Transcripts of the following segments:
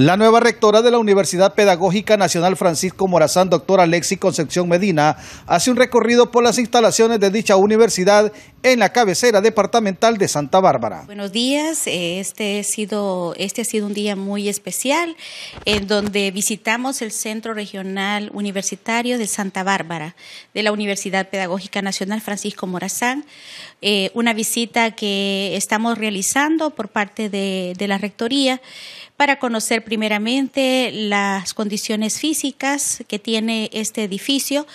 La nueva rectora de la Universidad Pedagógica Nacional Francisco Morazán, doctora Alexi Concepción Medina, hace un recorrido por las instalaciones de dicha universidad en la cabecera departamental de Santa Bárbara. Buenos días, eh, este ha sido, este ha sido un día muy especial en donde visitamos el Centro Regional Universitario de Santa Bárbara de la Universidad Pedagógica Nacional Francisco Morazán, eh, una visita que estamos realizando por parte de la Rectoría para conocer primeramente las condiciones físicas que tiene este edificio,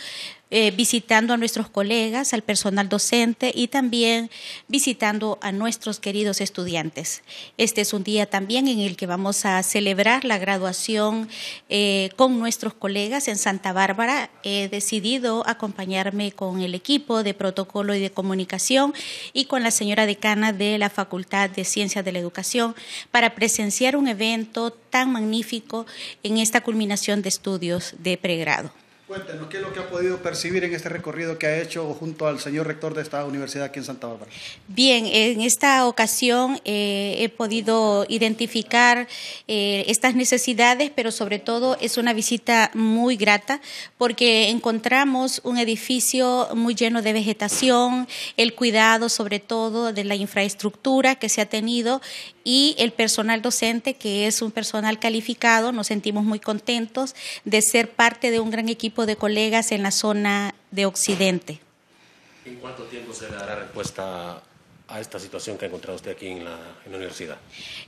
eh, visitando a nuestros colegas, al personal docente y también visitando a nuestros queridos estudiantes. Este es un día también en el que vamos a celebrar la graduación eh, con nuestros colegas en Santa Bárbara. He decidido acompañarme con el equipo de protocolo y de comunicación y con la señora decana de la Facultad de Ciencias de la Educación para presenciar un evento tan magnífico en esta culminación de estudios de pregrado. ¿qué es lo que ha podido percibir en este recorrido que ha hecho junto al señor rector de esta universidad aquí en Santa Bárbara? Bien, en esta ocasión eh, he podido identificar eh, estas necesidades, pero sobre todo es una visita muy grata porque encontramos un edificio muy lleno de vegetación, el cuidado sobre todo de la infraestructura que se ha tenido y el personal docente, que es un personal calificado. Nos sentimos muy contentos de ser parte de un gran equipo de colegas en la zona de Occidente. ¿En cuánto tiempo se dará respuesta a esta situación que ha encontrado usted aquí en la, universidad?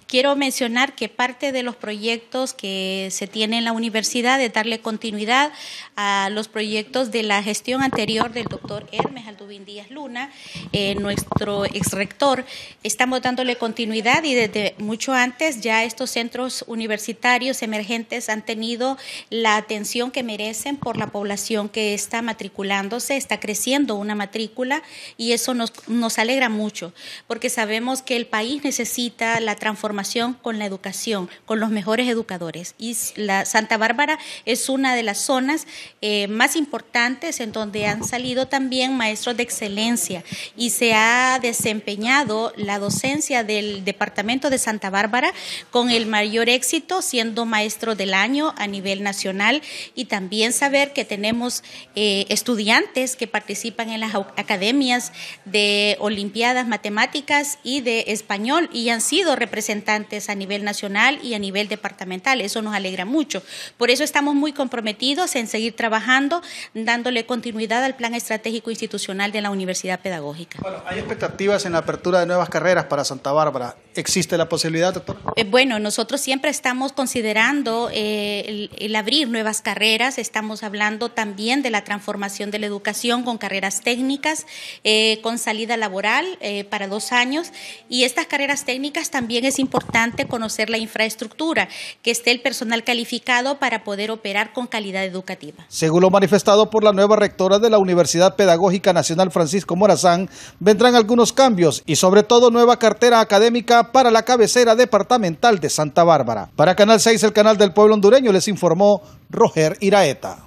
Quiero mencionar que parte de los proyectos que se tiene en la universidad de darle continuidad a los proyectos de la gestión anterior del doctor Hermes Aldubín Díaz Luna, eh, nuestro exrector. Estamos dándole continuidad y desde mucho antes ya estos centros universitarios emergentes han tenido la atención que merecen por la población que está matriculándose, está creciendo una matrícula y eso nos alegra mucho porque sabemos que el país necesita la transformación con la educación, con los mejores educadores. Y Santa Bárbara es una de las zonas eh, más importantes en donde han salido también maestros de excelencia y se ha desempeñado la docencia del Departamento de Santa Bárbara con el mayor éxito, siendo maestro del año a nivel nacional y también saber que tenemos eh, estudiantes que participan en las academias de Olimpiadas matemáticas y de español y han sido representantes a nivel nacional y a nivel departamental. Eso nos alegra mucho. Por eso estamos muy comprometidos en seguir trabajando, dándole continuidad al plan estratégico institucional de la Universidad Pedagógica. Bueno, hay expectativas en la apertura de nuevas carreras para Santa Bárbara. ¿Existe la posibilidad, doctor? Eh, bueno, nosotros siempre estamos considerando eh, el, abrir nuevas carreras. Estamos hablando también de la transformación de la educación con carreras técnicas, eh, con salida laboral, para dos años. Y estas carreras técnicas también es importante conocer la infraestructura, que esté el personal calificado para poder operar con calidad educativa. Según lo manifestado por la nueva rectora de la Universidad Pedagógica Nacional Francisco Morazán, vendrán algunos cambios y sobre todo nueva cartera académica para la cabecera departamental de Santa Bárbara. Para Canal 6, el canal del pueblo hondureño, les informó Roger Iraeta.